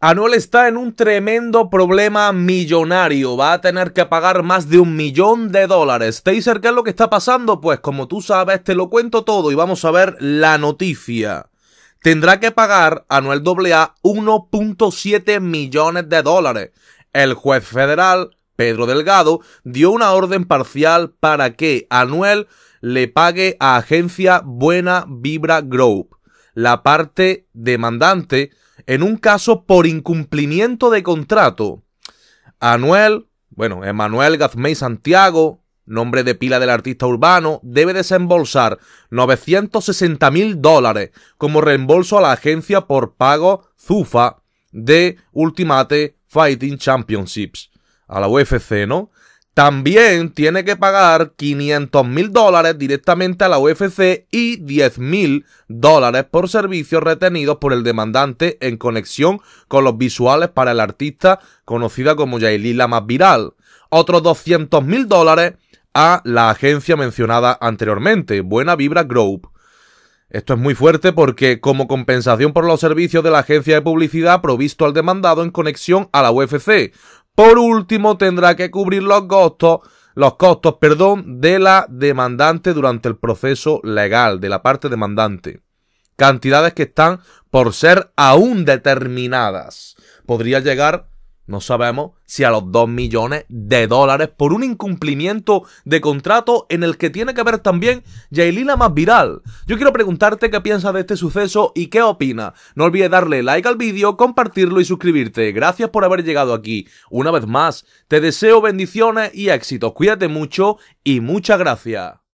Anuel está en un tremendo problema millonario. Va a tener que pagar más de un millón de dólares. Taser, ¿qué es lo que está pasando? Pues como tú sabes, te lo cuento todo y vamos a ver la noticia. Tendrá que pagar Anuel AA 1.7 millones de dólares. El juez federal, Pedro Delgado, dio una orden parcial para que Anuel le pague a agencia Buena Vibra Group. La parte demandante en un caso por incumplimiento de contrato, Anuel, bueno, Emanuel Gazmey Santiago, nombre de pila del artista urbano, debe desembolsar 960 mil dólares como reembolso a la agencia por pago Zufa de Ultimate Fighting Championships, a la UFC, ¿no? También tiene que pagar 500 mil dólares directamente a la UFC y 10 mil dólares por servicios retenidos por el demandante en conexión con los visuales para el artista conocida como la más viral. Otros 200 mil dólares a la agencia mencionada anteriormente, Buena Vibra Group. Esto es muy fuerte porque como compensación por los servicios de la agencia de publicidad provisto al demandado en conexión a la UFC, por último, tendrá que cubrir los costos los costos, perdón, de la demandante durante el proceso legal, de la parte demandante. Cantidades que están por ser aún determinadas. Podría llegar no sabemos si a los 2 millones de dólares por un incumplimiento de contrato en el que tiene que ver también Yailila más viral. Yo quiero preguntarte qué piensas de este suceso y qué opinas. No olvides darle like al vídeo, compartirlo y suscribirte. Gracias por haber llegado aquí. Una vez más, te deseo bendiciones y éxitos. Cuídate mucho y muchas gracias.